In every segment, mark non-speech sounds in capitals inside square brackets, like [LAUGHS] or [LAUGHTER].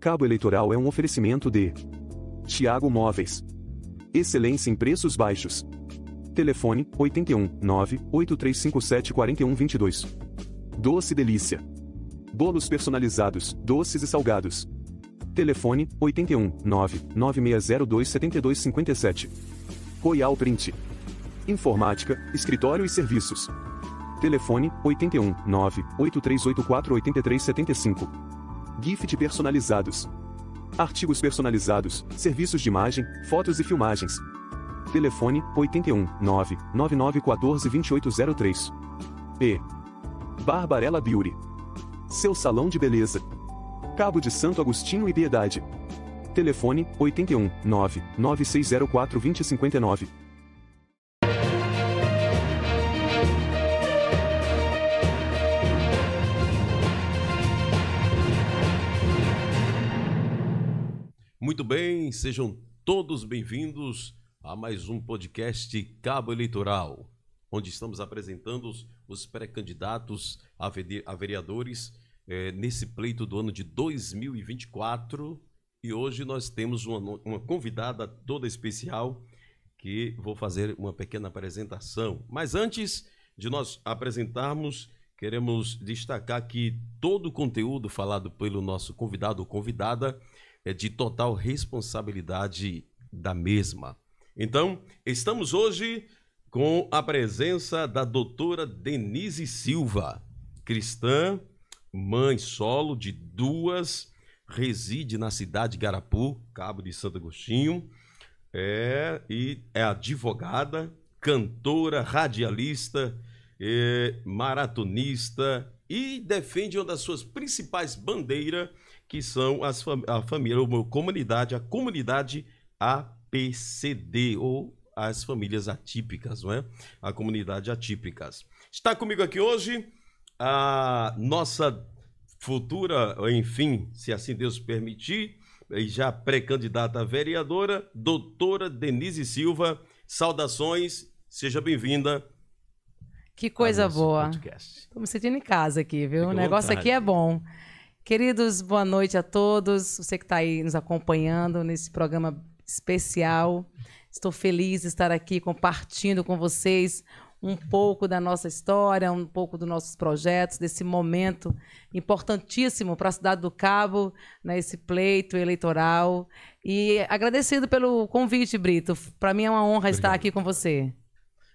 Cabo Eleitoral é um oferecimento de Tiago Móveis. Excelência em preços baixos. Telefone 81 98357 4122. Doce Delícia. Bolos personalizados, doces e salgados. Telefone 81 99602 7257. Royal Print. Informática, escritório e serviços. Telefone 81 98384 8375 gift personalizados, artigos personalizados, serviços de imagem, fotos e filmagens. Telefone 81 9914 2803. E. Barbarella Beauty. Seu salão de beleza. Cabo de Santo Agostinho e Piedade. Telefone 81 9 9604 2059. Muito bem, sejam todos bem-vindos a mais um podcast Cabo Eleitoral, onde estamos apresentando os pré-candidatos a vereadores eh, nesse pleito do ano de 2024. E hoje nós temos uma, uma convidada toda especial que vou fazer uma pequena apresentação. Mas antes de nós apresentarmos, queremos destacar que todo o conteúdo falado pelo nosso convidado ou convidada é de total responsabilidade da mesma. Então, estamos hoje com a presença da doutora Denise Silva, cristã, mãe solo de duas, reside na cidade de Garapu, Cabo de Santo Agostinho, é, e é advogada, cantora, radialista, é, maratonista e defende uma das suas principais bandeiras que são as fam a família, ou comunidade, a comunidade APCD, ou as famílias atípicas, não é? A comunidade atípicas. Está comigo aqui hoje a nossa futura, enfim, se assim Deus permitir, já pré-candidata vereadora, doutora Denise Silva. Saudações, seja bem-vinda. Que coisa boa. Podcast. Estou me sentindo em casa aqui, viu? o negócio vontade. aqui é bom. Queridos, boa noite a todos. Você que está aí nos acompanhando nesse programa especial. Estou feliz de estar aqui compartilhando com vocês um pouco da nossa história, um pouco dos nossos projetos, desse momento importantíssimo para a cidade do Cabo, né, pleito eleitoral. E agradecido pelo convite, Brito. Para mim é uma honra Obrigado. estar aqui com você.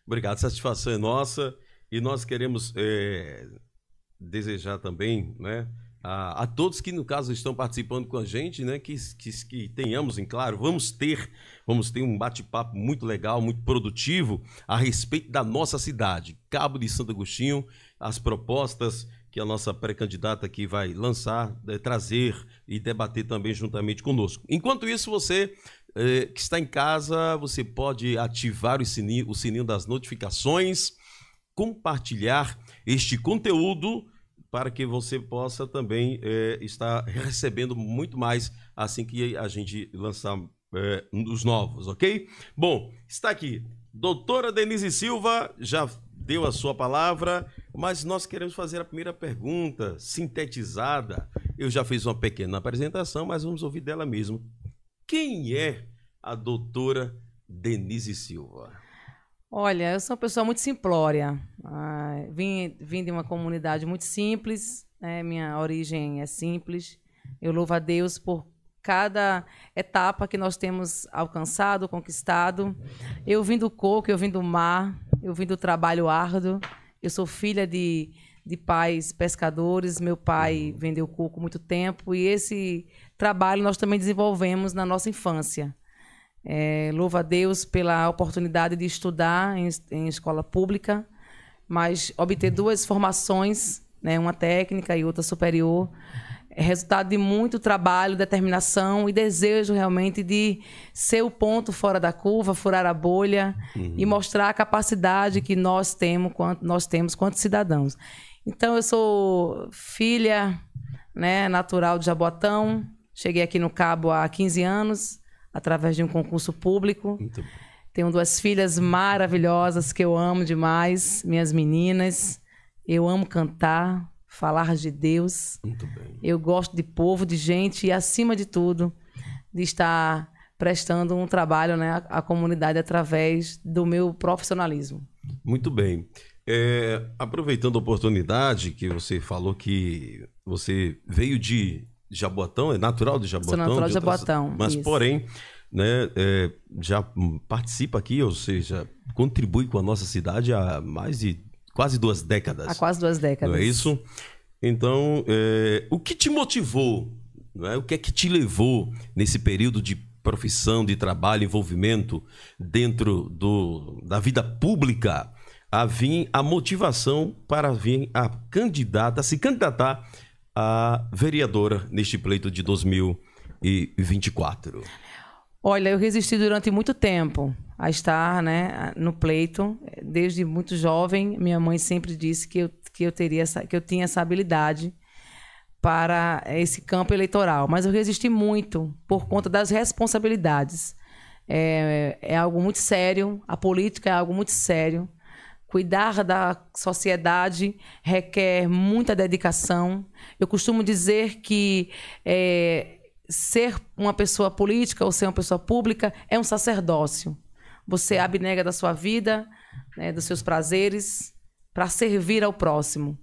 Obrigado, satisfação é nossa. E nós queremos é, desejar também, né? a, a, todos que, no caso, estão participando com a gente, né? Que, que, que tenhamos em claro, vamos ter, vamos ter um bate-papo muito legal, muito produtivo a respeito da nossa cidade, Cabo de Santo Agostinho, as propostas que a nossa pré-candidata aqui vai lançar, é, trazer e debater também juntamente conosco. Enquanto isso, você é, que está em casa, você pode ativar o sininho, o sininho das notificações, compartilhar este conteúdo para que você possa também é, estar recebendo muito mais assim que a gente lançar é, um dos novos, ok? Bom, está aqui. Doutora Denise Silva já deu a sua palavra, mas nós queremos fazer a primeira pergunta, sintetizada. Eu já fiz uma pequena apresentação, mas vamos ouvir dela mesmo. Quem é a doutora Denise Silva? Olha, eu sou uma pessoa muito simplória. Ah, vim, vim de uma comunidade muito simples, né? minha origem é simples. Eu louvo a Deus por cada etapa que nós temos alcançado, conquistado. Eu vim do coco, eu vim do mar, eu vim do trabalho árduo. Eu sou filha de, de pais pescadores. Meu pai vendeu coco muito tempo e esse trabalho nós também desenvolvemos na nossa infância. É, louvo a Deus pela oportunidade de estudar em, em escola pública, mas obter duas formações, né, uma técnica e outra superior, é resultado de muito trabalho, determinação e desejo realmente de ser o ponto fora da curva, furar a bolha uhum. e mostrar a capacidade que nós temos, quanto, nós temos quanto cidadãos. Então eu sou filha, né, natural de Jaboatão, cheguei aqui no Cabo há 15 anos através de um concurso público. Tenho duas filhas maravilhosas que eu amo demais, minhas meninas. Eu amo cantar, falar de Deus. Eu gosto de povo, de gente e, acima de tudo, de estar prestando um trabalho né, à comunidade através do meu profissionalismo. Muito bem. É, aproveitando a oportunidade que você falou que você veio de Jaboatão, é natural de Jaboatão. Sou natural de Jaboatão. Outras... mas, isso. porém, né, é, já participa aqui, ou seja, contribui com a nossa cidade há mais de quase duas décadas. Há quase duas décadas. Não é isso? Então, é, o que te motivou? Não é? O que é que te levou nesse período de profissão, de trabalho, envolvimento dentro do, da vida pública a vir a motivação para vir a candidata, se candidatar a vereadora neste pleito de 2024? Olha, eu resisti durante muito tempo a estar né, no pleito. Desde muito jovem, minha mãe sempre disse que eu, que eu, teria essa, que eu tinha essa habilidade para esse campo eleitoral. Mas eu resisti muito por conta das responsabilidades. É, é algo muito sério, a política é algo muito sério. Cuidar da sociedade requer muita dedicação. Eu costumo dizer que é, ser uma pessoa política ou ser uma pessoa pública é um sacerdócio. Você abnega da sua vida, né, dos seus prazeres, para servir ao próximo.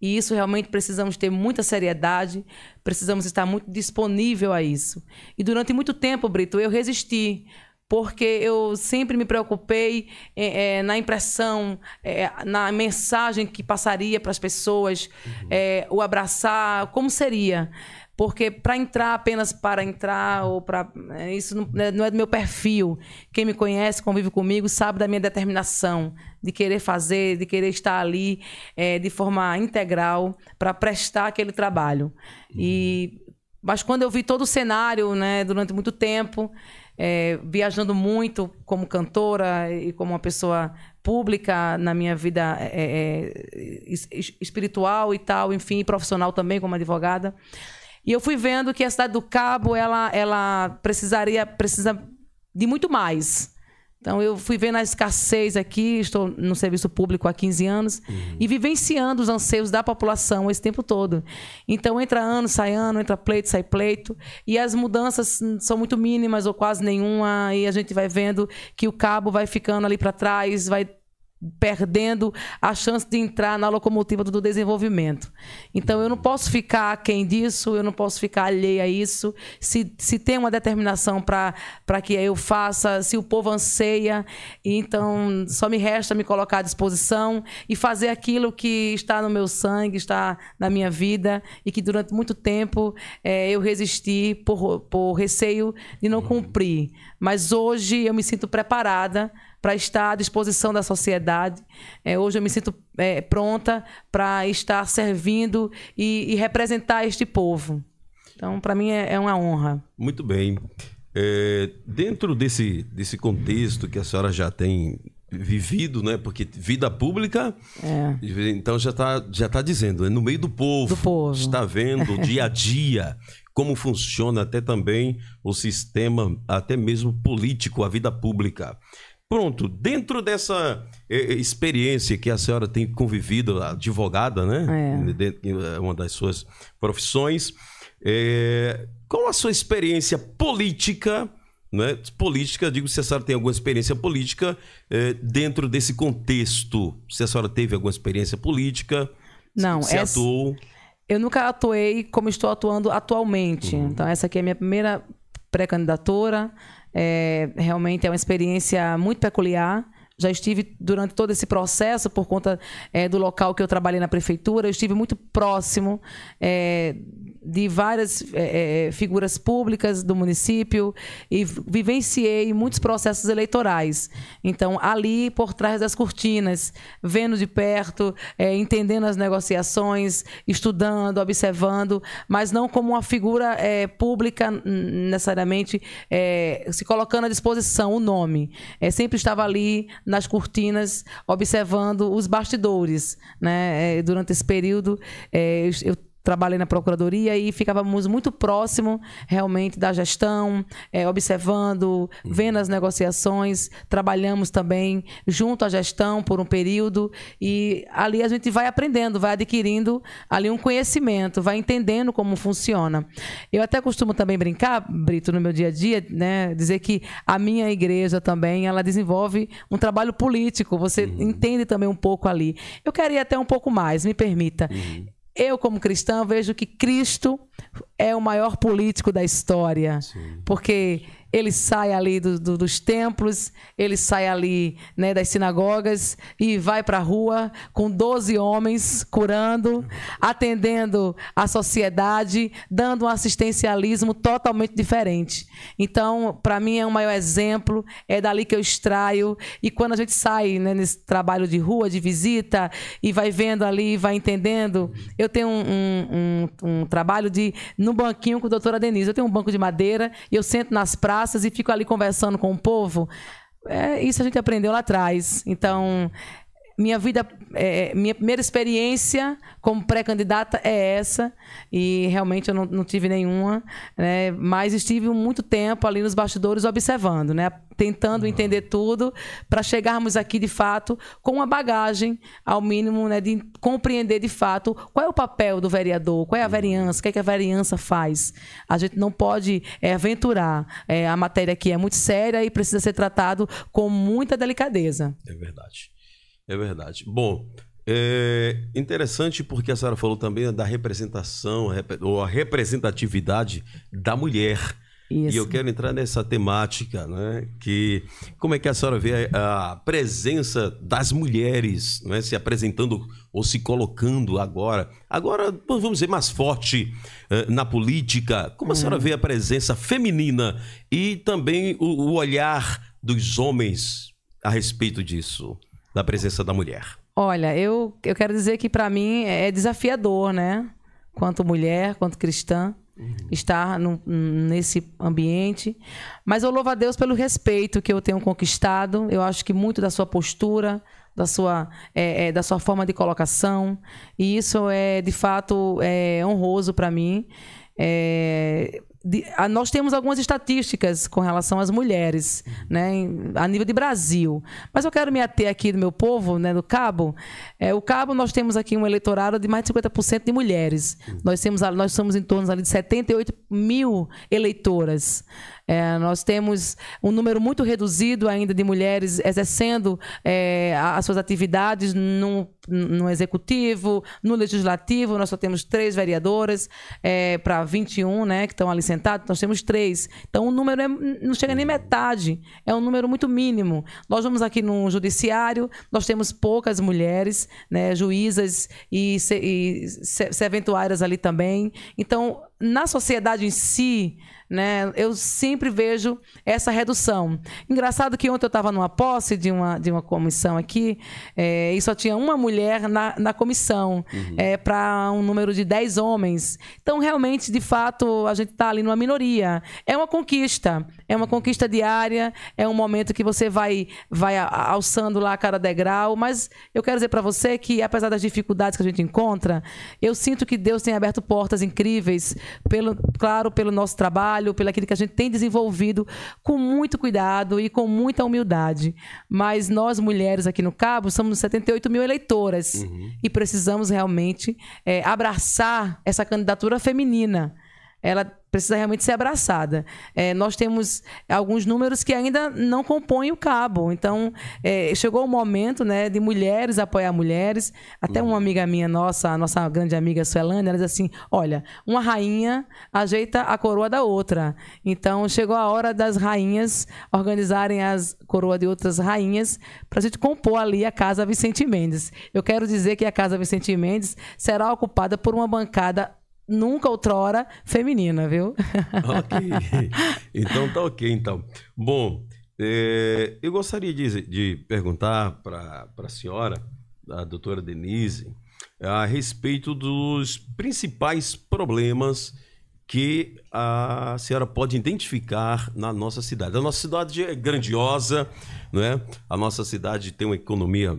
E isso realmente precisamos ter muita seriedade, precisamos estar muito disponível a isso. E durante muito tempo, Brito, eu resisti, porque eu sempre me preocupei é, é, na impressão, é, na mensagem que passaria para as pessoas, uhum. É, o abraçar, como seria. Porque para entrar apenas para entrar, ou para. É, isso não, né, não é do meu perfil. Quem me conhece, convive comigo, sabe da minha determinação de querer fazer, de querer estar ali é, de forma integral para prestar aquele trabalho. Uhum. E, mas quando eu vi todo o cenário né, durante muito tempo é, viajando muito como cantora e como uma pessoa pública na minha vida é, é espiritual e tal, enfim, profissional também como advogada. E eu fui vendo que a cidade do Cabo ela, ela precisaria precisa de muito mais então, eu fui vendo a escassez aqui, estou no serviço público há 15 anos, uhum. e vivenciando os anseios da população esse tempo todo. Então, entra ano, sai ano, entra pleito, sai pleito, e as mudanças são muito mínimas ou quase nenhuma, e a gente vai vendo que o cabo vai ficando ali para trás, vai perdendo a chance de entrar na locomotiva do desenvolvimento. Então, eu não posso ficar aquém disso, eu não posso ficar alheia a isso. Se, se tem uma determinação para que eu faça, se o povo anseia, então só me resta me colocar à disposição e fazer aquilo que está no meu sangue, está na minha vida e que durante muito tempo é, eu resisti por, por receio de não uhum. cumprir. Mas hoje eu me sinto preparada para estar à disposição da sociedade. É, hoje eu me sinto é, pronta para estar servindo e, e, representar este povo. Então, para mim, é, é, uma honra. Muito bem. É, dentro desse, desse contexto que a senhora já tem vivido, né? Porque vida pública, é. então já está já tá dizendo, é no meio do povo, do povo. está vendo dia a dia como funciona até também o sistema, até mesmo político, a vida pública. Pronto, dentro dessa eh, eh, experiência que a senhora tem convivido, advogada, né? É. Eh, uma das suas profissões, qual a sua experiência política? Né? Política, digo, se a senhora tem alguma experiência política eh, dentro desse contexto. Se a senhora teve alguma experiência política, não, se essa... atuou. Eu nunca atuei como estou atuando atualmente. Uhum. Então, essa aqui é a minha primeira pré-candidatura. É, realmente é uma experiência muito peculiar já estive durante todo esse processo por conta é, do local que eu trabalhei na prefeitura eu estive muito próximo é, de várias é, é, figuras públicas do município e vivenciei muitos processos eleitorais. Então, ali por trás das cortinas, vendo de perto, é, entendendo as negociações, estudando, observando, mas não como uma figura é, pública necessariamente é, se colocando à disposição o nome. É, sempre estava ali nas cortinas, observando os bastidores. Né? durante esse período, eu trabalhei na procuradoria e ficávamos muito próximo realmente da gestão, é, observando, vendo as negociações, trabalhamos também junto à gestão por um período e ali a gente vai aprendendo, vai adquirindo ali um conhecimento, vai entendendo como funciona. Eu até costumo também brincar, Brito, no meu dia a dia, né, dizer que a minha igreja também, ela desenvolve um trabalho político, você uhum. entende também um pouco ali. Eu queria até um pouco mais, me permita. Uhum eu, como cristã, vejo que Cristo é o maior político da história. Sim. Porque ele sai ali do, do, dos templos, ele sai ali né, das sinagogas e vai para a rua com 12 homens curando, atendendo a sociedade, dando um assistencialismo totalmente diferente. Então, para mim, é um maior exemplo, é dali que eu extraio. E quando a gente sai né, nesse trabalho de rua, de visita, e vai vendo ali, vai entendendo, eu tenho um, um, um, um trabalho de no banquinho com a doutora Denise. Eu tenho um banco de madeira e eu sento nas praças praças e fico ali conversando com o povo. É, isso a gente aprendeu lá atrás. Então, minha vida, é, minha primeira experiência como pré-candidata é essa, e realmente eu não, não tive nenhuma, né? mas estive muito tempo ali nos bastidores observando, né? tentando uhum. entender tudo, para chegarmos aqui de fato com uma bagagem, ao mínimo, né? de compreender de fato qual é o papel do vereador, qual é a vereança, o que, é que a vereança faz. A gente não pode é, aventurar. É, a matéria aqui é muito séria e precisa ser tratado com muita delicadeza. É verdade. É verdade. Bom, é interessante porque a senhora falou também da representação, ou a representatividade da mulher. Isso. E eu quero entrar nessa temática, né? Que como é que a senhora vê a, presença das mulheres né? se apresentando ou se colocando agora? Agora, vamos dizer, mais forte uh, na política. Como a senhora uhum. vê a presença feminina e também o, o olhar dos homens a respeito disso? da presença da mulher? Olha, eu, eu quero dizer que para mim é, é desafiador, né? Quanto mulher, quanto cristã, uhum. estar no, nesse ambiente. Mas eu louvo a Deus pelo respeito que eu tenho conquistado. Eu acho que muito da sua postura, da sua, é, é, da sua forma de colocação. E isso é, de fato, é, honroso para mim. É, de, a, nós temos algumas estatísticas com relação às mulheres, né, em, a nível de Brasil. Mas eu quero me ater aqui do meu povo, né, do Cabo. É, o Cabo, nós temos aqui um eleitorado de mais de 50% de mulheres. Nós, temos, nós somos em torno ali, de 78 mil eleitoras. É, nós temos um número muito reduzido ainda de mulheres exercendo é, as suas atividades no, no executivo, no legislativo. Nós só temos três vereadoras é, para 21, né, que estão ali sentadas. Nós temos três. Então o número é, não chega nem metade. É um número muito mínimo. Nós vamos aqui no judiciário, nós temos poucas mulheres, né, juízas e, e se, ali também. Então na sociedade em si, né, eu sempre vejo essa redução. Engraçado que ontem eu estava numa posse de uma, de uma comissão aqui é, e só tinha uma mulher na, na comissão uhum. é, eh, para um número de 10 homens. Então, realmente, de fato, a gente está ali numa minoria. É uma conquista, é uma conquista diária, é um momento que você vai, vai alçando lá a cada degrau, mas eu quero dizer para você que, apesar das dificuldades que a gente encontra, eu sinto que Deus tem aberto portas incríveis pelo, claro, pelo nosso trabalho, pelo aquilo que a gente tem desenvolvido com muito cuidado e com muita humildade. Mas nós, mulheres aqui no Cabo, somos 78 mil eleitoras uhum. e precisamos realmente é, abraçar essa candidatura feminina ela precisa realmente ser abraçada. É, nós temos alguns números que ainda não compõem o cabo. Então, é, chegou o momento né, de mulheres apoiar mulheres. Até uma uhum. amiga minha nossa, a nossa grande amiga Suelane, ela diz assim: olha, uma rainha ajeita a coroa da outra. Então, chegou a hora das rainhas organizarem as coroas de outras rainhas para a gente compor ali a Casa Vicente Mendes. Eu quero dizer que a Casa Vicente Mendes será ocupada por uma bancada nunca outrora feminina, viu? ok. [LAUGHS] Então tá ok, então. Bom, é, eu gostaria de, de perguntar para a senhora, a doutora Denise, a respeito dos principais problemas que a senhora pode identificar na nossa cidade. A nossa cidade é grandiosa, não é? A nossa cidade tem uma economia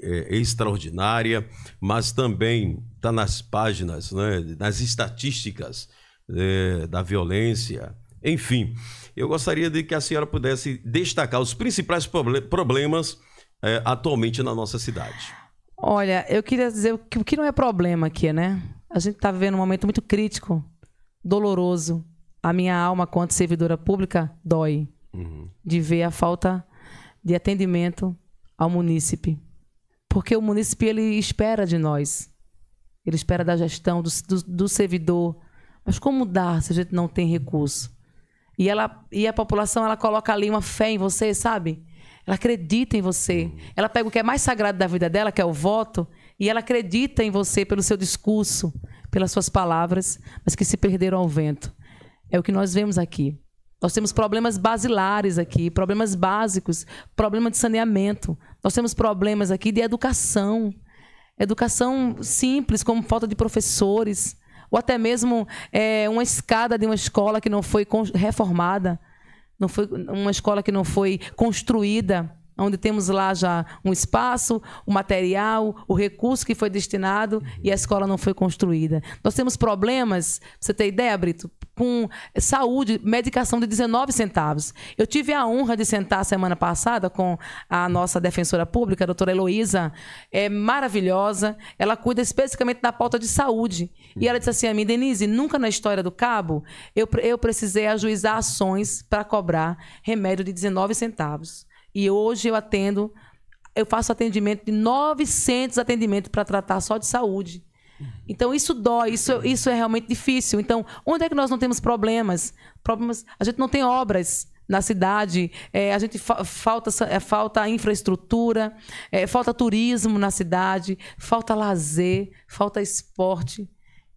é, extraordinária, mas também está nas páginas, né, nas estatísticas é, da violência. Enfim, eu gostaria de que a senhora pudesse destacar os principais problemas é, atualmente na nossa cidade. Olha, eu queria dizer que o que não é problema aqui, né? A gente está vivendo um momento muito crítico, doloroso. A minha alma, quanto servidora pública, dói uhum. de ver a falta de atendimento ao munícipe. Porque o município ele espera de nós. Ele espera da gestão, do, do, do servidor. Mas como dar se a gente não tem recurso? E, ela, e a população ela coloca ali uma fé em você, sabe? Ela acredita em você. Ela pega o que é mais sagrado da vida dela, que é o voto, e ela acredita em você pelo seu discurso, pelas suas palavras, mas que se perderam ao vento. É o que nós vemos aqui. Nós temos problemas basilares aqui, problemas básicos, problema de saneamento. Nós temos problemas aqui de educação. Educação simples, como falta de professores, ou até mesmo é, uma escada de uma escola que não foi reformada, não foi uma escola que não foi construída onde temos lá já um espaço, o material, o recurso que foi destinado e a escola não foi construída. Nós temos problemas, você tem ideia, Brito, com saúde, medicação de 19 centavos. Eu tive a honra de sentar semana passada com a nossa defensora pública, a doutora Heloísa, é maravilhosa, ela cuida especificamente da pauta de saúde. E ela disse assim a mim, Denise, nunca na história do Cabo eu, eu precisei ajuizar ações para cobrar remédio de 19 centavos. E hoje eu atendo, eu faço atendimento de 900 atendimentos para tratar só de saúde. Então isso dói, isso, isso é realmente difícil. Então, onde é que nós não temos problemas? Problemas, a gente não tem obras na cidade, é, a gente fa falta, é, falta infraestrutura, é, falta turismo na cidade, falta lazer, falta esporte.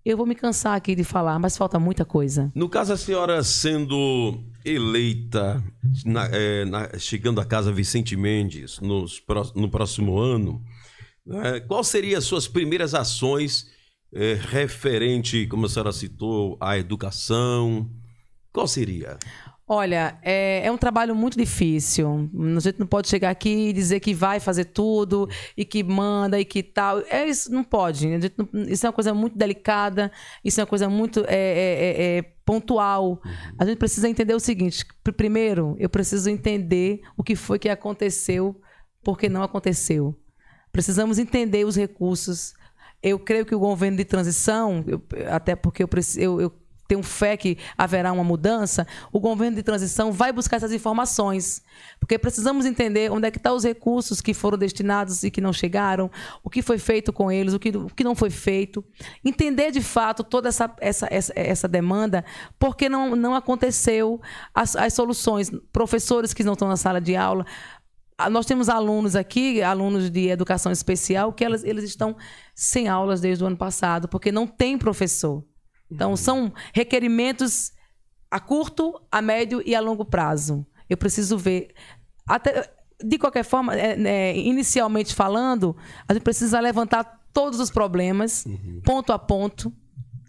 Eu vou me cansar aqui de falar, mas falta muita coisa. No caso, a senhora sendo eleita, na, é, na, chegando à casa Vicente Mendes nos, no próximo ano, né, qual seriam as suas primeiras ações é, referente, como a senhora citou, à educação? Qual seria? Olha, é, é, um trabalho muito difícil. A gente não pode chegar aqui e dizer que vai fazer tudo e que manda e que tal. É, isso não pode. Não, isso é uma coisa muito delicada, isso é uma coisa muito é, é, é, é pontual. A gente precisa entender o seguinte: primeiro, eu preciso entender o que foi que aconteceu, porque não aconteceu. Precisamos entender os recursos. Eu creio que o governo de transição, eu, até porque eu, eu, eu tenho fé que haverá uma mudança, o governo de transição vai buscar essas informações. Porque precisamos entender onde é que estão tá os recursos que foram destinados e que não chegaram, o que foi feito com eles, o que, o que não foi feito. Entender de fato toda essa, essa, essa, essa demanda, porque não, não aconteceu as, as soluções. Professores que não estão na sala de aula. Ah, nós temos alunos aqui, alunos de educação especial, que elas, eles estão sem aulas desde o ano passado, porque não tem professor. Então, uhum. são requerimentos a curto, a médio e a longo prazo. Eu preciso ver. Até, de qualquer forma, é, é, inicialmente falando, a gente precisa levantar todos os problemas, uhum. ponto a ponto,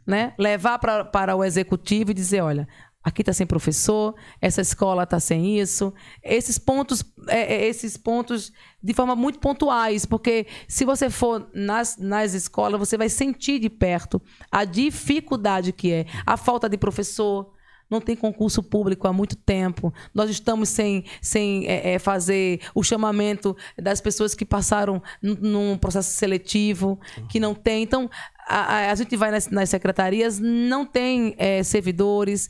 né? levar pra, para o executivo e dizer: olha, aqui está sem professor, essa escola está sem isso. Esses pontos, é, é, esses pontos de forma muito pontuais, porque se você for nas, nas escolas, você vai sentir de perto a dificuldade que é, a falta de professor, não tem concurso público há muito tempo. Nós estamos sem, sem é, é, fazer o chamamento das pessoas que passaram num processo seletivo, que não tem. Então, a, a, gente vai nas, nas secretarias, não tem é, servidores,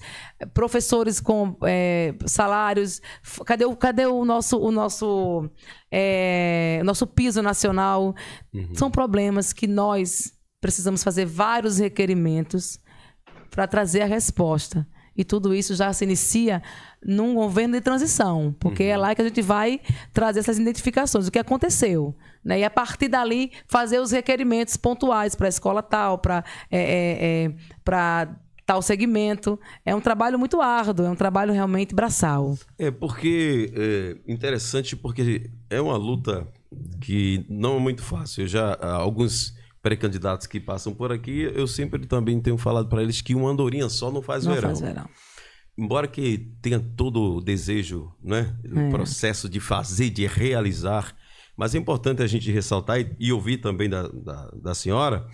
professores com é, salários. Cadê o, cadê o nosso, o nosso, é, nosso piso nacional? Uhum. São problemas que nós precisamos fazer vários requerimentos para trazer a resposta. E tudo isso já se inicia num governo de transição, porque é uhum. é lá que a gente vai trazer essas identificações, o que aconteceu. Né? E a partir dali, fazer os requerimentos pontuais para a escola tal, para. É, é, é para tal segmento. É um trabalho muito árduo, é um trabalho realmente braçal. É porque é interessante porque é uma luta que não é muito fácil. Eu já alguns pré-candidatos que passam por aqui, eu sempre também tenho falado para eles que uma andorinha só não faz não verão. Não faz verão. Embora que tenha todo o desejo, né? É. O processo de fazer, de realizar. Mas é importante a gente ressaltar e, e ouvir também da, da, da senhora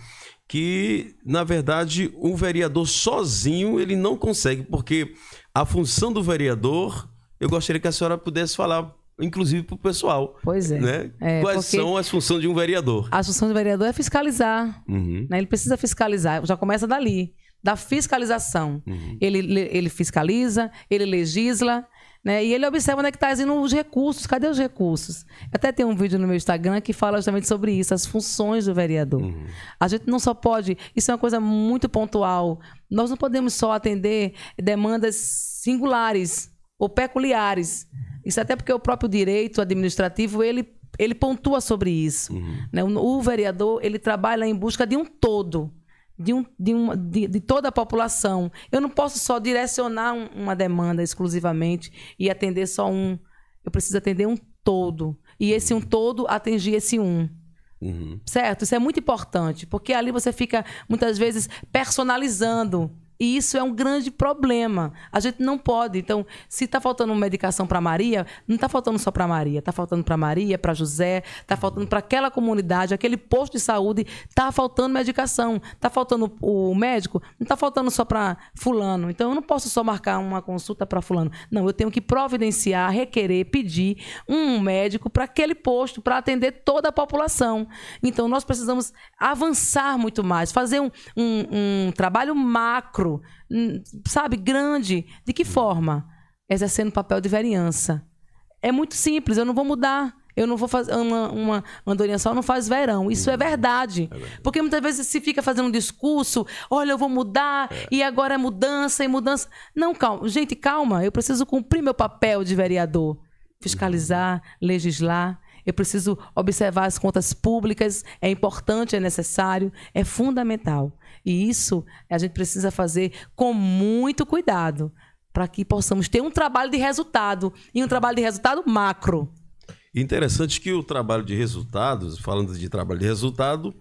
que, na verdade, o um vereador sozinho ele não consegue, porque a função do vereador, eu gostaria que a senhora pudesse falar inclusive para o pessoal. Pois é. Né? é Quais são as funções de um vereador? A função do vereador é fiscalizar. Uhum. Né? Ele precisa fiscalizar, já começa dali, da fiscalização. Uhum. Ele, ele fiscaliza, ele legisla. Né? E ele observa onde é que está indo os recursos, cadê os recursos? Até tem um vídeo no meu Instagram que fala justamente sobre isso, as funções do vereador. Uhum. A gente não só pode, isso é uma coisa muito pontual. Nós não podemos só atender demandas singulares ou peculiares. Isso até porque o próprio direito administrativo, ele, ele pontua sobre isso. Uhum. Né? O, o, vereador, ele trabalha em busca de um todo, de, um, de, uma de, de toda a população. Eu não posso só direcionar um, uma demanda exclusivamente e atender só um. Eu preciso atender um todo. E esse um todo atingir esse um. Uhum. Certo? Isso é muito importante, porque ali você fica, muitas vezes, personalizando e isso é um grande problema. A gente não pode. Então, se está faltando uma medicação para Maria, não está faltando só para Maria. Está faltando para Maria, para José, está faltando para aquela comunidade, aquele posto de saúde. Está faltando medicação. Está faltando o médico. Não está faltando só para Fulano. Então, eu não posso só marcar uma consulta para Fulano. Não, eu tenho que providenciar, requerer, pedir um médico para aquele posto, para atender toda a população. Então, nós precisamos avançar muito mais, fazer um, um, um trabalho macro sabe, grande. De que forma? Exercendo o papel de vereança. É muito simples, eu não vou mudar. Eu não vou fazer uma, uma andorinha só não faz verão. Isso é uhum. verdade. é verdade. Porque muitas vezes se fica fazendo um discurso, olha, eu vou mudar, é. e agora é mudança e mudança. Não, calma. Gente, calma, eu preciso cumprir meu papel de vereador. Fiscalizar, uhum. legislar. Eu preciso observar as contas públicas, é importante, é necessário, é fundamental. E isso a gente precisa fazer com muito cuidado para que possamos ter um trabalho de resultado e um trabalho de resultado macro. Interessante que o trabalho de resultados, falando de trabalho de resultado,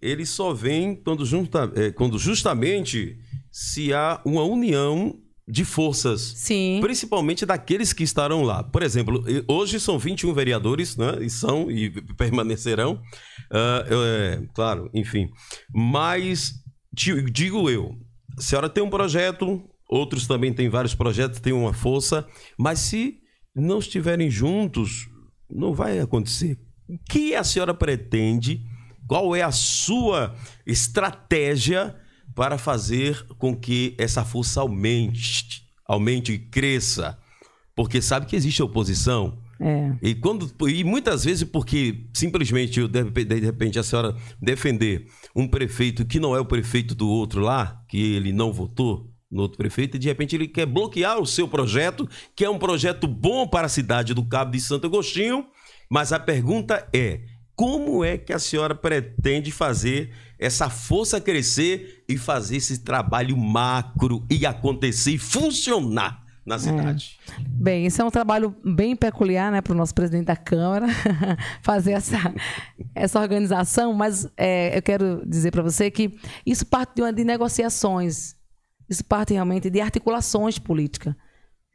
ele só vem quando, junta, eh, quando justamente se há uma união de forças. Sim. Principalmente daqueles que estarão lá. Por exemplo, hoje são 21 vereadores, né? E são e permanecerão. Uh, é, claro, enfim. Mas digo eu, a senhora tem um projeto, outros também têm vários projetos, têm uma força, mas se não estiverem juntos, não vai acontecer. O que a senhora pretende? Qual é a sua estratégia para fazer com que essa força aumente, aumente e cresça? Porque sabe que existe oposição, é. E, quando, e muitas vezes, porque simplesmente eu, de, de, repente a senhora defender um prefeito que não é o prefeito do outro lá, que ele não votou no outro prefeito, e de repente ele quer bloquear o seu projeto, que é um projeto bom para a cidade do Cabo de Santo Agostinho. Mas a pergunta é: como é que a senhora pretende fazer essa força crescer e fazer esse trabalho macro e acontecer e funcionar? na é. cidade. É. Bem, isso é um trabalho bem peculiar né, para o nosso presidente da Câmara, [LAUGHS] fazer essa, essa organização, mas é, eu quero dizer para você que isso parte de, uma, de negociações, isso parte realmente de articulações políticas.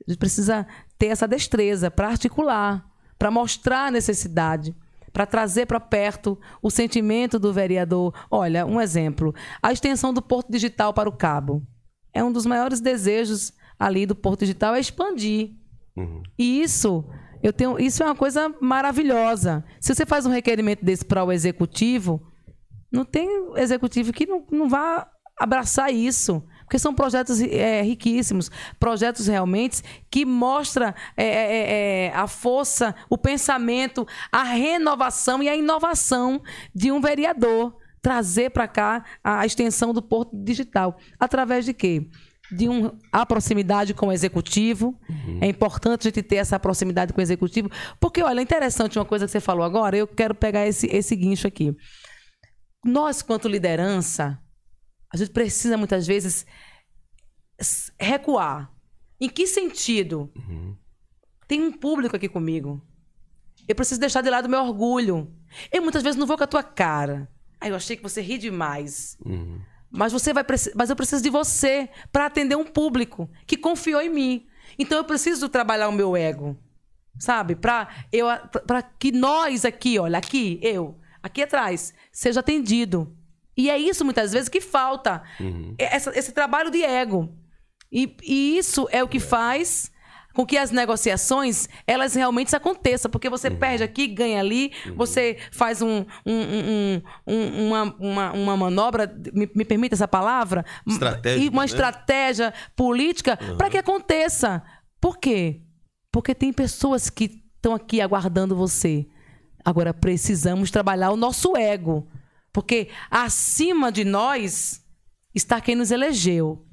A gente precisa ter essa destreza para articular, para mostrar a necessidade para trazer para perto o sentimento do vereador. Olha, um exemplo: a extensão do Porto Digital para o Cabo. É um dos maiores desejos ali do Porto Digital é expandir. Uhum. E isso, eu tenho, isso é uma coisa maravilhosa. Se você faz um requerimento desse para o executivo, não tem executivo que não, não vá abraçar isso. Porque são projetos é, riquíssimos, projetos realmente que mostram é, eh, é, eh, a força, o pensamento, a renovação e a inovação de um vereador. Trazer para cá a extensão do Porto Digital. Através de quê? de um, a proximidade com o executivo. Uhum. É importante a gente ter essa proximidade com o executivo. Porque, olha, é interessante uma coisa que você falou agora, eu quero pegar esse, esse guincho aqui. Nós, quanto liderança, a gente precisa muitas vezes recuar. Em que sentido? Uhum. Tem um público aqui comigo. Eu preciso deixar de lado meu orgulho. Eu muitas vezes não vou com a tua cara. Aí eu achei que você ri demais. Uhum. Mas você vai mas eu preciso de você para atender um público que confiou em mim. Então eu preciso trabalhar o meu ego. Sabe? Para eu para que nós aqui, olha, aqui eu, aqui atrás, seja atendido. E é isso muitas vezes que falta. Uhum. Essa, esse trabalho de ego. E, e isso é o que é. faz com que as negociações elas realmente aconteçam, porque você uhum. perde aqui, ganha ali, uhum. você faz um, um, um, uma, uma, uma, manobra, me, me permita essa palavra, estratégia, uma né? estratégia política uhum. para que aconteça. Por quê? Porque tem pessoas que estão aqui aguardando você. Agora precisamos trabalhar o nosso ego, porque acima de nós está quem nos elegeu.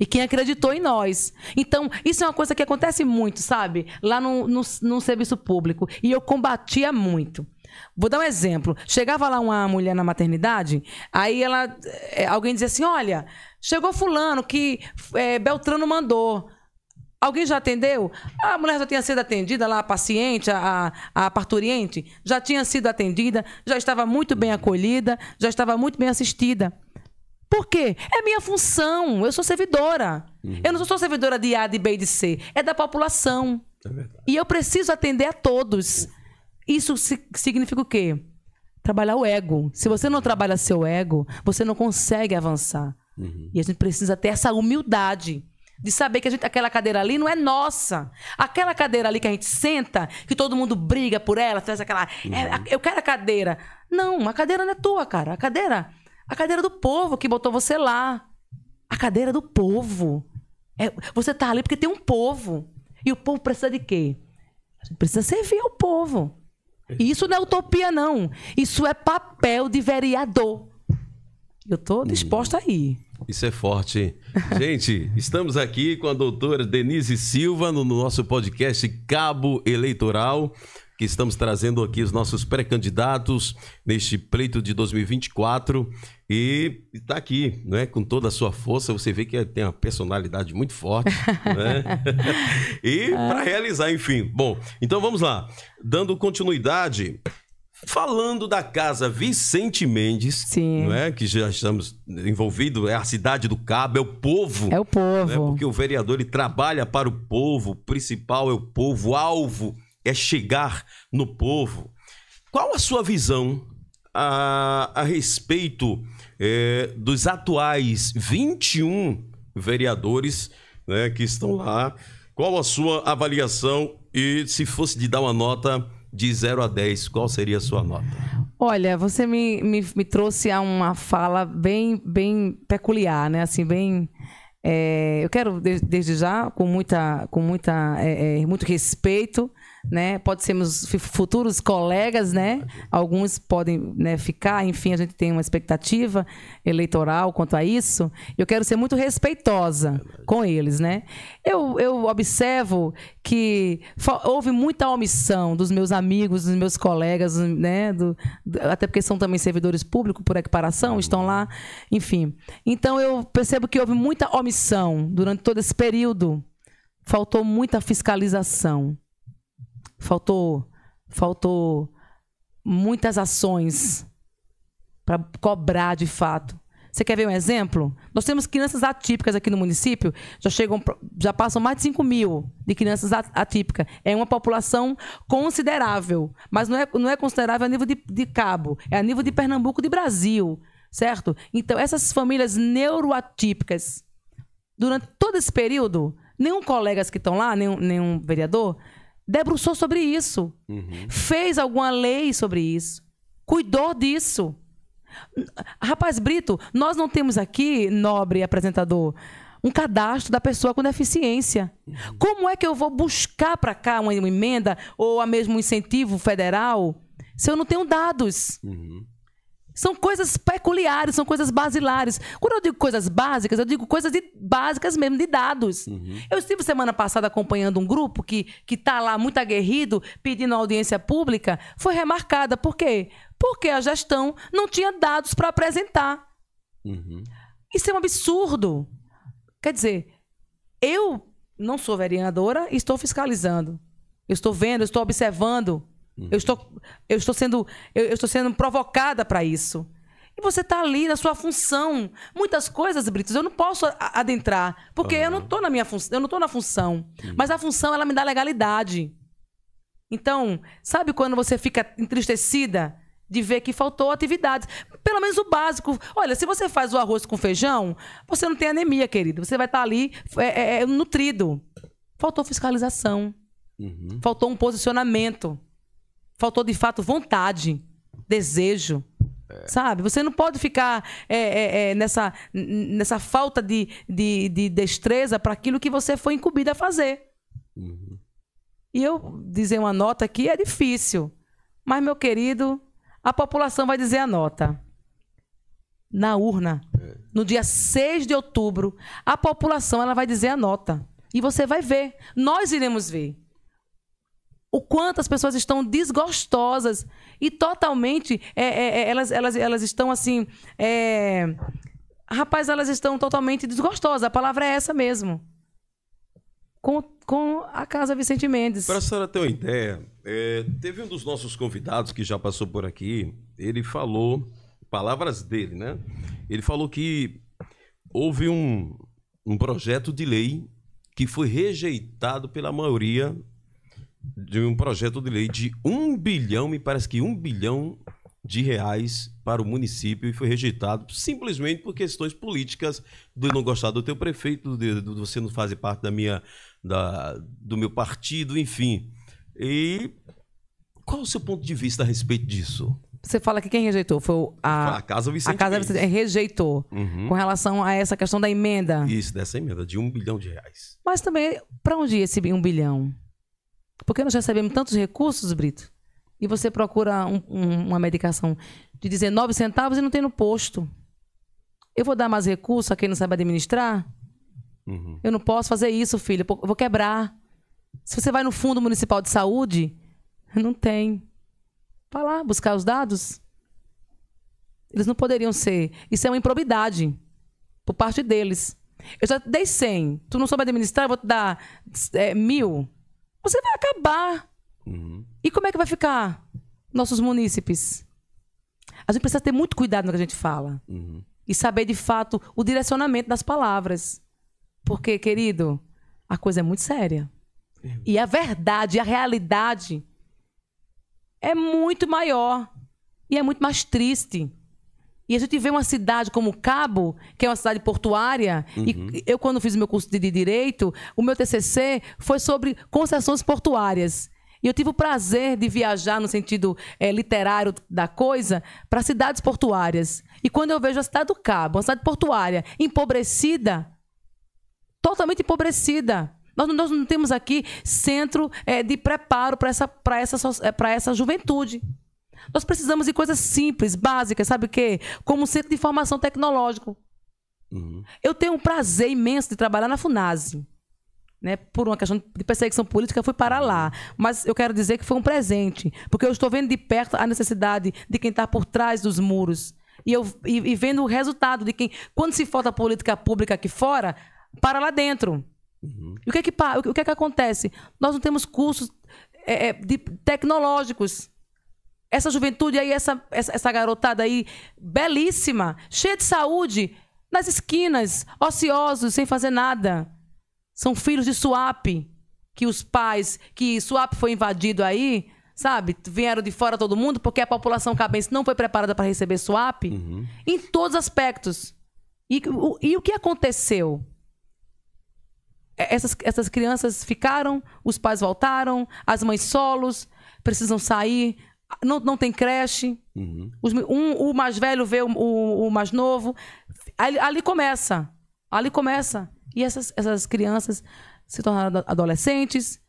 E quem acreditou em nós. Então, isso é uma coisa que acontece muito, sabe? Lá no, no, no serviço público. E eu combatia muito. Vou dar um exemplo. Chegava lá uma mulher na maternidade, aí ela, eh, alguém dizia assim: Olha, chegou Fulano que é, Beltrano mandou. Alguém já atendeu? A mulher já tinha sido atendida lá, a paciente, a, a parturiente, já tinha sido atendida, já estava muito bem acolhida, já estava muito bem assistida. Por quê? É minha função. Eu sou servidora. Uhum. Eu não sou servidora de A, de B e de C. É da população. É E eu preciso atender a todos. Isso significa o quê? Trabalhar o ego. Se você não trabalha seu ego, você não consegue avançar. Uhum. E a gente precisa ter essa humildade de saber que gente, aquela cadeira ali não é nossa. Aquela cadeira ali que a gente senta, que todo mundo briga por ela, faz aquela. É, uhum. eu quero a cadeira. Não, a cadeira não é tua, cara. A cadeira a cadeira do povo que botou você lá. A cadeira do povo. É, você está ali porque tem um povo. E o povo precisa de quê? precisa servir ao povo. E isso não é utopia, não. Isso é papel de vereador. Eu estou hum. disposta a ir. Isso é forte. [LAUGHS] Gente, estamos aqui com a doutora Denise Silva no nosso podcast Cabo Eleitoral que estamos trazendo aqui os nossos pré-candidatos neste pleito de 2024 e está aqui, é, com toda a sua força. Você vê que é, tem uma personalidade muito forte, [LAUGHS] né? e para ah. realizar, enfim. Bom, então vamos lá, dando continuidade. Falando da casa Vicente Mendes, Sim. Não é? que já estamos envolvidos, é a cidade do Cabo, é o povo. É o povo. É? Porque o vereador ele trabalha para o povo, o principal é o povo, alvo é chegar no povo. Qual a sua visão a, a respeito é, dos atuais 21 vereadores né, que estão lá? Qual a sua avaliação e se fosse de dar uma nota de 0 a 10, qual seria a sua nota? Olha, você me, me, me trouxe a uma fala bem, bem peculiar, né? Assim, bem. É, eu quero, desde já, com, muita, com muita, é, é, muito respeito, né? Pode sermos futuros colegas, né? Alguns podem né, ficar, enfim, a gente tem uma expectativa eleitoral quanto a isso. Eu quero ser muito respeitosa é com eles, né? Eu, eu observo que houve muita omissão dos meus amigos, dos meus colegas, né? Do, até porque são também servidores públicos, por equiparação, uhum. estão lá, enfim. Então, eu percebo que houve muita omissão durante todo esse período. Faltou muita fiscalização faltou, faltou muitas ações para cobrar de fato. Você quer ver um exemplo? Nós temos crianças atípicas aqui no município, já chegam, já passam mais de 5 mil de crianças atípicas. É uma população considerável, mas não é, não é considerável a nível de, de cabo, é a nível de Pernambuco, de Brasil, certo? Então, essas famílias neuroatípicas, durante todo esse período, nenhum colega que estão lá, nenhum, nenhum vereador, debruçou sobre isso, uhum. fez alguma lei sobre isso, cuidou disso. Rapaz Brito, nós não temos aqui, nobre apresentador, um cadastro da pessoa com deficiência. Uhum. Como é que eu vou buscar para cá uma emenda ou a mesmo um incentivo federal se eu não tenho dados? Uhum. São coisas peculiares, são coisas basilares. Quando eu digo coisas básicas, eu digo coisas de, básicas mesmo, de dados. Uhum. Eu estive semana passada acompanhando um grupo que está lá muito aguerrido, pedindo audiência pública. Foi remarcada. Por quê? Porque a gestão não tinha dados para apresentar. Uhum. Isso é um absurdo. Quer dizer, eu não sou vereadora e estou fiscalizando. Eu estou vendo, eu estou observando. Uhum. Eu, estou, eu, estou sendo, eu, eu estou sendo provocada para isso. E você está ali na sua função. Muitas coisas, Britos, eu não posso adentrar, porque uhum. eu não estou na minha função, eu não estou na função. Uhum. Mas a função ela me dá legalidade. Então, sabe quando você fica entristecida de ver que faltou atividades? Pelo menos o básico. Olha, se você faz o arroz com feijão, você não tem anemia, querido. Você vai estar tá ali é, é, é, nutrido. Faltou fiscalização. Uhum. Faltou um posicionamento faltou de fato vontade, desejo. É. Sabe? Você não pode ficar é, é, é nessa, nessa falta de, de, de destreza para aquilo que você foi incumbido a fazer. Uhum. E eu dizer uma nota aqui é difícil. Mas, meu querido, a população vai dizer a nota. Na urna, é. no dia 6 de outubro, a população ela vai dizer a nota. E você vai ver. Nós iremos ver o quanto as pessoas estão desgostosas e totalmente é, é, é, elas, elas, elas estão assim. É... Rapaz, elas estão totalmente desgostosas. A palavra é essa mesmo. Com, com a Casa Vicente Mendes. Para a senhora ter uma ideia, é, teve um dos nossos convidados que já passou por aqui, ele falou, palavras dele, né? Ele falou que houve um, um projeto de lei que foi rejeitado pela maioria de um projeto de lei de um bilhão, me parece que um bilhão de reais para o município e foi rejeitado simplesmente por questões políticas de não gostar do teu prefeito, de, de você não fazer parte da minha, da, do meu partido, enfim. E qual o seu ponto de vista a respeito disso? Você fala que quem rejeitou foi a, a Casa Vicente. A Casa Vicente rejeitou uhum. com relação a essa questão da emenda. Isso, dessa emenda, de um bilhão de reais. Mas também, para onde ia esse um bilhão? Por que nós recebemos tantos recursos, Brito? E você procura um, um, uma medicação de 19 centavos e não tem no posto. Eu vou dar mais recurso a quem não sabe administrar? Uhum. Eu não posso fazer isso, filho. Eu vou quebrar. Se você vai no Fundo Municipal de Saúde, não tem. Vai lá buscar os dados. Eles não poderiam ser. Isso é uma improbidade por parte deles. Eu já dei 100. Tu não soube administrar, eu vou te dar é, mil. Você vai acabar. Uhum. E como é que vai ficar nossos munícipes? A gente precisa ter muito cuidado no que a gente fala. Uhum. E saber, de fato, o direcionamento das palavras. Porque, querido, a coisa é muito séria. Uhum. E a verdade, a realidade é muito maior. E é muito mais triste. E a gente vê uma cidade como Cabo, que é uma cidade portuária, uhum. e eu, quando fiz meu curso de Direito, o meu TCC foi sobre concessões portuárias. E eu tive o prazer de viajar no sentido é, literário da coisa para cidades portuárias. E quando eu vejo a cidade do Cabo, uma cidade portuária, empobrecida, totalmente empobrecida. Nós, nós não temos aqui centro é, de preparo para essa, essa, eh, essa juventude. Nós precisamos de coisas simples, básicas, sabe o quê? Como um centro de formação tecnológico. Uhum. Eu tenho um prazer imenso de trabalhar na FUNASE. Né, por uma questão de perseguição política, fui para lá. Mas eu quero dizer que foi um presente, porque eu estou vendo de perto a necessidade de quem está por trás dos muros. E, eu, e, e vendo o resultado de quem, quando se falta política pública aqui fora, para lá dentro. Uhum. E o que é que, o que, é que acontece? Nós não temos cursos é, é de, tecnológicos essa juventude aí, essa, essa, essa garotada aí, belíssima, cheia de saúde, nas esquinas, ociosos, sem fazer nada. São filhos de SWAP, que os pais, que SWAP foi invadido aí, sabe? Vieram de fora todo mundo, porque a população cabense não foi preparada para receber SWAP, uhum. em todos os aspectos. E o, e o que aconteceu? Essas, essas crianças ficaram, os pais voltaram, as mães solos precisam sair, não, não tem creche. Uhum. Os, um, o mais velho vê o, o, o mais novo. Ali, ali, começa. Ali começa. E essas, essas crianças se tornaram adolescentes,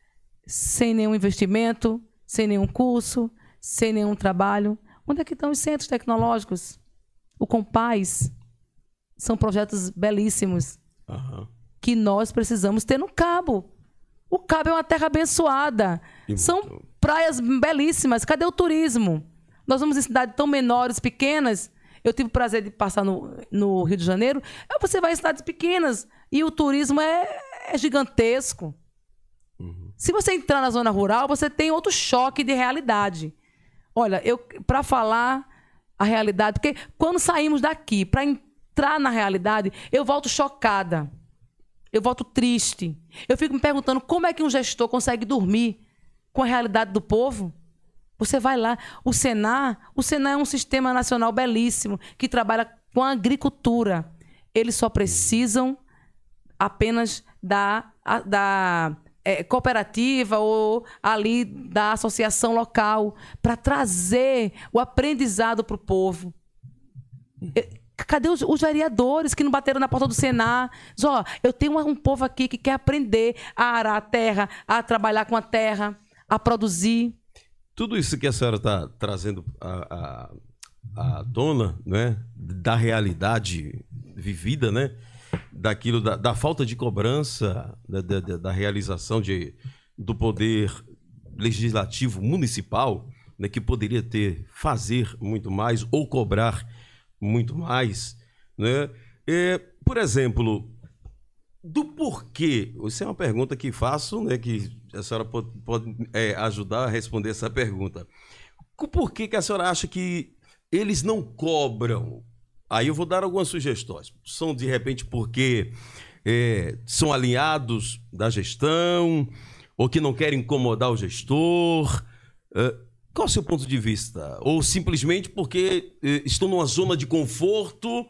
sem nenhum investimento, sem nenhum curso, sem nenhum trabalho. Onde é que estão os centros tecnológicos? O Compaz. São projetos belíssimos uhum. que nós precisamos ter no cabo. O cabo é uma terra abençoada. E São praias belíssimas. Cadê o turismo? Nós vamos em cidades tão menores, pequenas. Eu tive o prazer de passar no, no Rio de Janeiro. É, você vai em cidades pequenas e o turismo é, é gigantesco. Uhum. Se você entrar na zona rural, você tem outro choque de realidade. Olha, eu para falar a realidade, porque quando saímos daqui para entrar na realidade, eu volto chocada. Eu volto triste. Eu fico me perguntando como é que um gestor consegue dormir com a realidade do povo. Você vai lá. O Senar, o Senar é um sistema nacional belíssimo que trabalha com a agricultura. Eles só precisam apenas da, da é, cooperativa ou ali da associação local para trazer o aprendizado para o povo. Cadê os, os, vereadores que não bateram na porta do Senar? Diz, ó, eu tenho um povo aqui que quer aprender a arar a terra, a trabalhar com a terra a produzir. Tudo isso que a senhora está trazendo a, a, a, dona, né, da realidade vivida, né, daquilo da, da falta de cobrança né, da, da, da, realização de, do poder legislativo municipal, né, que poderia ter fazer muito mais ou cobrar muito mais, né? É, por exemplo, do porquê, isso é uma pergunta que faço, né, que a senhora pode, pode é, ajudar a responder essa pergunta. Por que, que a senhora acha que eles não cobram? Aí eu vou dar algumas sugestões. São, de repente, porque é, são alinhados da gestão, ou que não querem incomodar o gestor. É, qual é o seu ponto de vista? Ou simplesmente porque é, estão numa zona de conforto,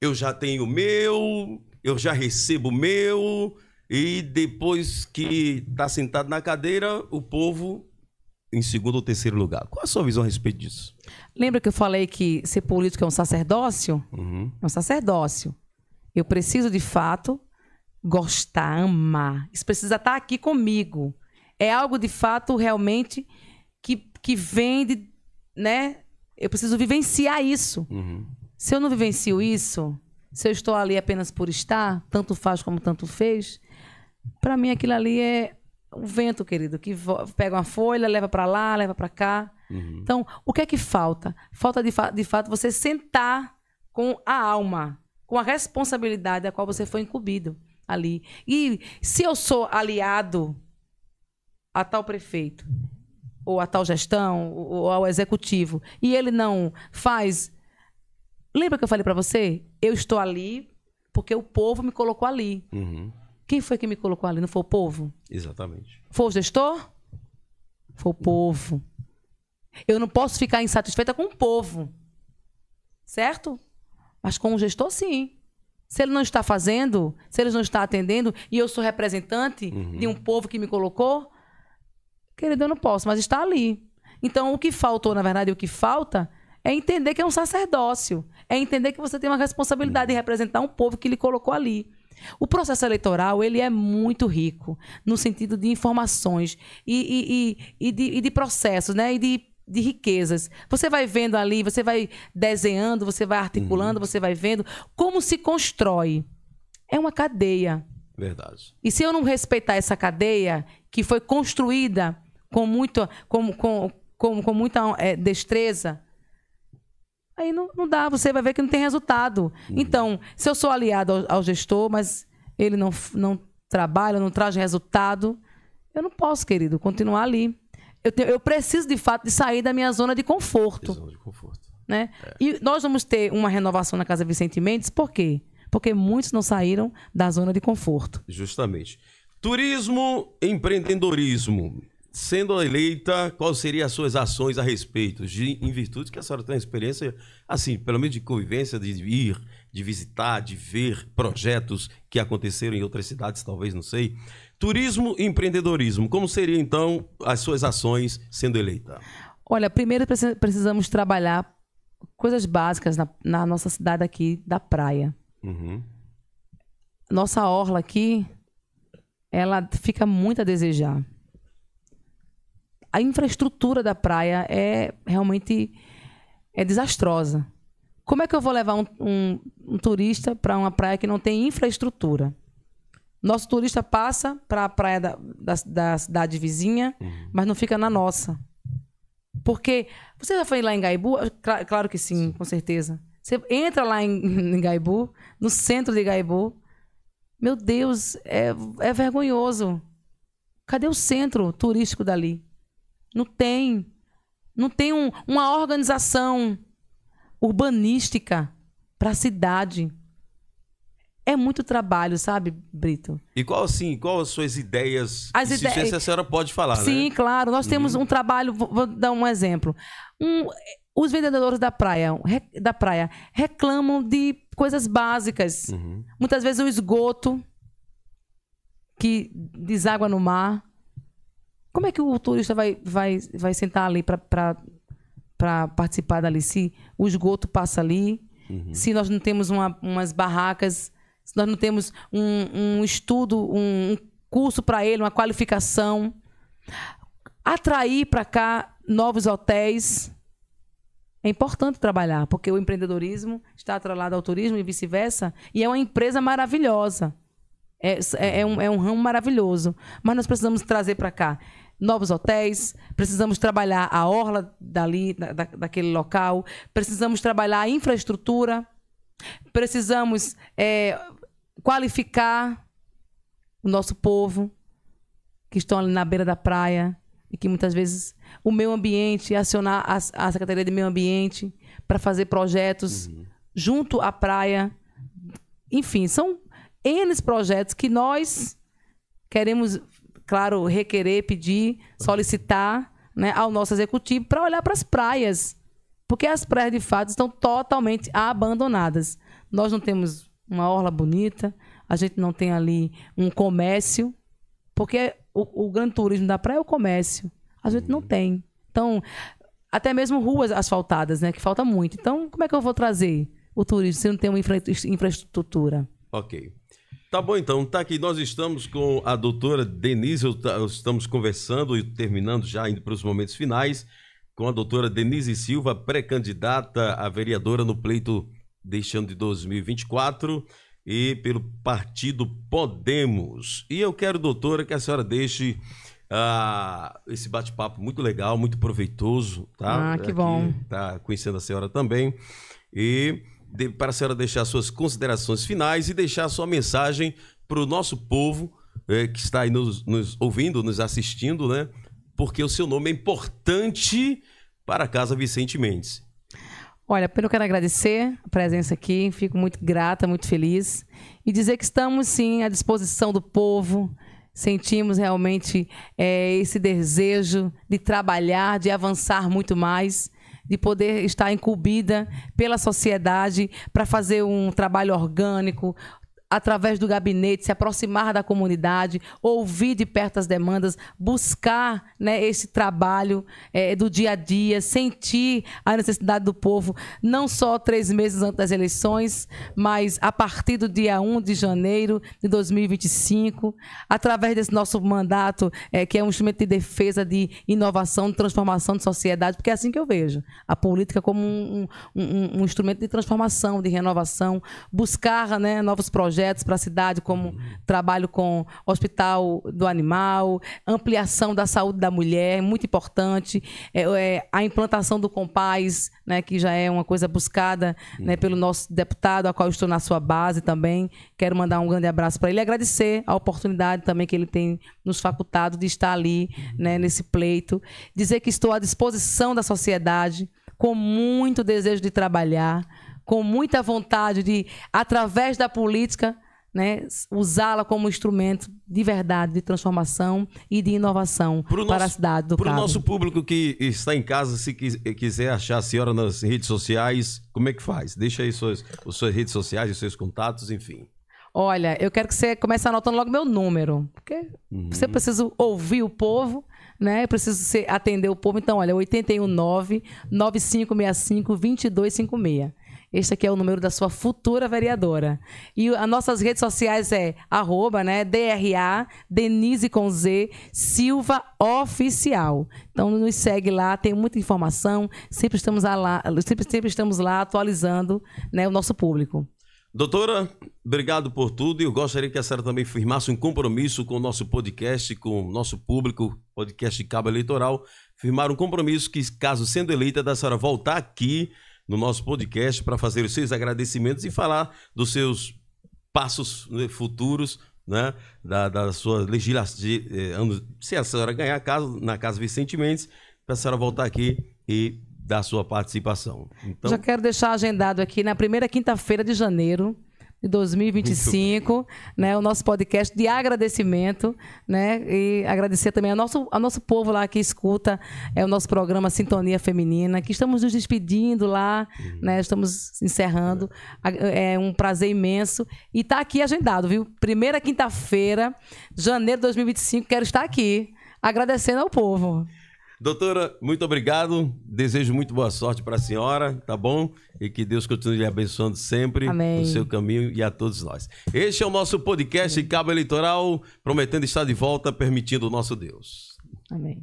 eu já tenho o meu, eu já recebo o meu, e depois que está sentado na cadeira, o povo em segundo ou terceiro lugar. Qual a sua visão a respeito disso? Lembra que eu falei que ser político é um sacerdócio? Uhum. É um sacerdócio. Eu preciso, de fato, gostar, amar. Isso precisa estar aqui comigo. É algo, de fato, realmente que, que vem de. Né? Eu preciso vivenciar isso. Uhum. Se eu não vivencio isso, se eu estou ali apenas por estar, tanto faz como tanto fez, para mim, aquilo ali é o vento, querido, que pega uma folha, leva para lá, leva para cá. Uhum. Então, o que é que falta? Falta, de, fa de fato, você sentar com a alma, com a responsabilidade a qual você foi incumbido ali. E se eu sou aliado a tal prefeito, ou a tal gestão, ou ao executivo, e ele não faz. Lembra que eu falei para você? Eu estou ali porque o povo me colocou ali. Uhum. Quem foi que me colocou ali? Não foi o povo? Exatamente. Foi o gestor? Foi o povo. Eu não posso ficar insatisfeita com o povo. Certo? Mas com o gestor, sim. Se ele não está fazendo, se ele não está atendendo, e eu sou representante uhum. de um povo que me colocou, querido, eu não posso, mas está ali. Então, o que faltou, na verdade, o que falta é entender que é um sacerdócio. É entender que você tem uma responsabilidade uhum. de representar um povo que lhe colocou ali. O processo eleitoral ele é muito rico no sentido de informações e, e, e, e de, de, processos, né? E de, de, riquezas. Você vai vendo ali, você vai desenhando, você vai articulando, uhum. você vai vendo como se constrói. É uma cadeia. Verdade. E se eu não respeitar essa cadeia que foi construída com muito, com, com, com, com muita é, destreza, Aí não, não dá, você vai ver que não tem resultado. Uhum. Então, se eu sou aliado ao, ao gestor, mas ele não, não trabalha, não traz resultado, eu não posso, querido, continuar ali. Eu, tenho, eu preciso, de fato, de sair da minha zona de conforto. Zona de conforto. Né? É. E nós vamos ter uma renovação na Casa Vicente Mendes, por quê? Porque muitos não saíram da zona de conforto. Justamente. Turismo, empreendedorismo sendo eleita, quais seriam as suas ações a respeito? De, em virtude que a senhora tem experiência, assim, pelo menos de convivência, de ir, de visitar, de ver projetos que aconteceram em outras cidades, talvez, não sei. Turismo e empreendedorismo, como seriam então as suas ações sendo eleita? Olha, primeiro precisamos trabalhar coisas básicas na, na nossa cidade aqui da praia. Uhum. Nossa orla aqui, ela fica muito a desejar a infraestrutura da praia é realmente é desastrosa. Como é que eu vou levar um, um, um turista para uma praia que não tem infraestrutura? Nosso turista passa para a praia da, da, da cidade vizinha, uhum. mas não fica na nossa. Porque você já foi lá em Gaibu? Claro, claro que sim, sim, com certeza. Você entra lá em, [LAUGHS] em Gaibu, no centro de Gaibu. Meu Deus, é, é vergonhoso. Cadê o centro turístico dali? Não tem. Não tem um, uma organização urbanística para a cidade. É muito trabalho, sabe, Brito? E qual, assim, qual as suas ideias? As ideias. Se a senhora pode falar, né? Sim, né? claro. Nós temos uhum. um trabalho, vou dar um exemplo. Um, os vendedores da praia, da praia reclamam de coisas básicas. Uhum. Muitas vezes o esgoto que deságua no mar. Como é que o turista vai, vai, vai sentar ali para participar dali? Se o esgoto passa ali, uhum. se nós não temos uma, umas barracas, se nós não temos um, um estudo, um, um curso para ele, uma qualificação. Atrair para cá novos hotéis. É importante trabalhar, porque o empreendedorismo está atrelado ao turismo e vice-versa, e é uma empresa maravilhosa. É, é, é, um, é um ramo maravilhoso. Mas nós precisamos trazer para cá novos hotéis, precisamos trabalhar a orla dali, da, daquele local, precisamos trabalhar a infraestrutura, precisamos é, qualificar o nosso povo que estão ali na beira da praia e que muitas vezes o meio ambiente, acionar a, a Secretaria de Meio Ambiente para fazer projetos uhum. junto à praia. Enfim, são N projetos que nós queremos claro, requerer, pedir, solicitar né, ao nosso executivo para olhar para as praias. Porque as praias, de fato, estão totalmente abandonadas. Nós não temos uma orla bonita, a gente não tem ali um comércio, porque o, o grande turismo da praia é o comércio. A gente não tem. Então, até mesmo ruas asfaltadas, né? Que falta muito. Então, como é que eu vou trazer o turismo se não tem uma infra infraestrutura? Ok. Tá bom então, tá aqui. Nós estamos com a doutora Denise, tá, estamos conversando e terminando já indo para os momentos finais com a doutora Denise Silva, pré-candidata a vereadora no pleito deixando de 2024 e pelo partido Podemos. E eu quero, doutora, que a senhora deixe ah, esse bate-papo muito legal, muito proveitoso, tá? Ah, que Aqui, bom. Tá conhecendo a senhora também. E de, para a senhora deixar suas considerações finais e deixar sua mensagem para o nosso povo é, que está aí nos, nos, ouvindo, nos assistindo, né? Porque o seu nome é importante para a Casa Vicente Mendes. Olha, pelo quero agradecer a presença aqui, fico muito grata, muito feliz e dizer que estamos sim à disposição do povo. Sentimos realmente é, esse desejo de trabalhar, de avançar muito mais de poder estar incumbida pela sociedade para fazer um trabalho orgânico, através do gabinete, se aproximar da comunidade, ouvir de perto as demandas, buscar né, esse trabalho é, do dia a dia, sentir a necessidade do povo, não só três meses antes das eleições, mas a partir do dia 1 de janeiro de 2025, através desse nosso mandato, é, que é um instrumento de defesa, de inovação, de transformação de sociedade, porque é assim que eu vejo a política como um, um, um instrumento de transformação, de renovação, buscar né, novos projetos projetos para a cidade, como trabalho com hospital do animal, ampliação da saúde da mulher, muito importante, é, é, a implantação do Compaz, né, que já é uma coisa buscada né, uhum. pelo nosso deputado, a qual estou na sua base também. Quero mandar um grande abraço para ele e agradecer a oportunidade também que ele tem nos facultado de estar ali uhum. né, nesse pleito. Dizer que estou à disposição da sociedade, com muito desejo de trabalhar com muita vontade de, através da política, né, usá-la como instrumento de verdade, de transformação e de inovação pro para nosso, a cidade do Para o nosso público que está em casa, se quiser achar a senhora nas redes sociais, como é que faz? Deixa aí suas, as suas redes sociais, os seus contatos, enfim. Olha, eu quero que você comece anotando logo meu número, porque uhum. você precisa ouvir o povo, né? Eu preciso atender o povo. Então, olha, 819 9565 2256. Este aqui é o número da sua futura vereadora. E as nossas redes sociais é arroba, né, DRA, Denise com Z, Silva Oficial. Então nos segue lá, tem muita informação, sempre estamos lá, sempre, sempre estamos lá atualizando né, o nosso público. Doutora, obrigado por tudo e eu gostaria que a senhora também firmasse um compromisso com o nosso podcast, com o nosso público, podcast Cabo Eleitoral, firmar um compromisso que, caso sendo eleita, da senhora voltar aqui no nosso podcast para fazer os seus agradecimentos e falar dos seus passos né, futuros, né? Da, da sua legislação. Eh, se a senhora ganhar casa, na Casa Vicente Mendes, para a senhora voltar aqui e dar sua participação. Então... Já quero deixar agendado aqui na primeira quinta-feira de janeiro de 2025, né? O nosso podcast de agradecimento, né? E agradecer também ao nosso, ao nosso povo lá que escuta é o nosso programa Sintonia Feminina, que estamos nos despedindo lá, uhum. né? Estamos encerrando. É um prazer imenso e está aqui agendado, viu? Primeira quinta-feira, janeiro de 2025, quero estar aqui agradecendo ao povo. Doutora, muito obrigado. Desejo muito boa sorte para a senhora, tá bom? E que Deus continue lhe abençoando sempre Amém. no seu caminho e a todos nós. Este é o nosso podcast Amém. Cabo Eleitoral, prometendo estar de volta, permitindo o nosso Deus. Amém.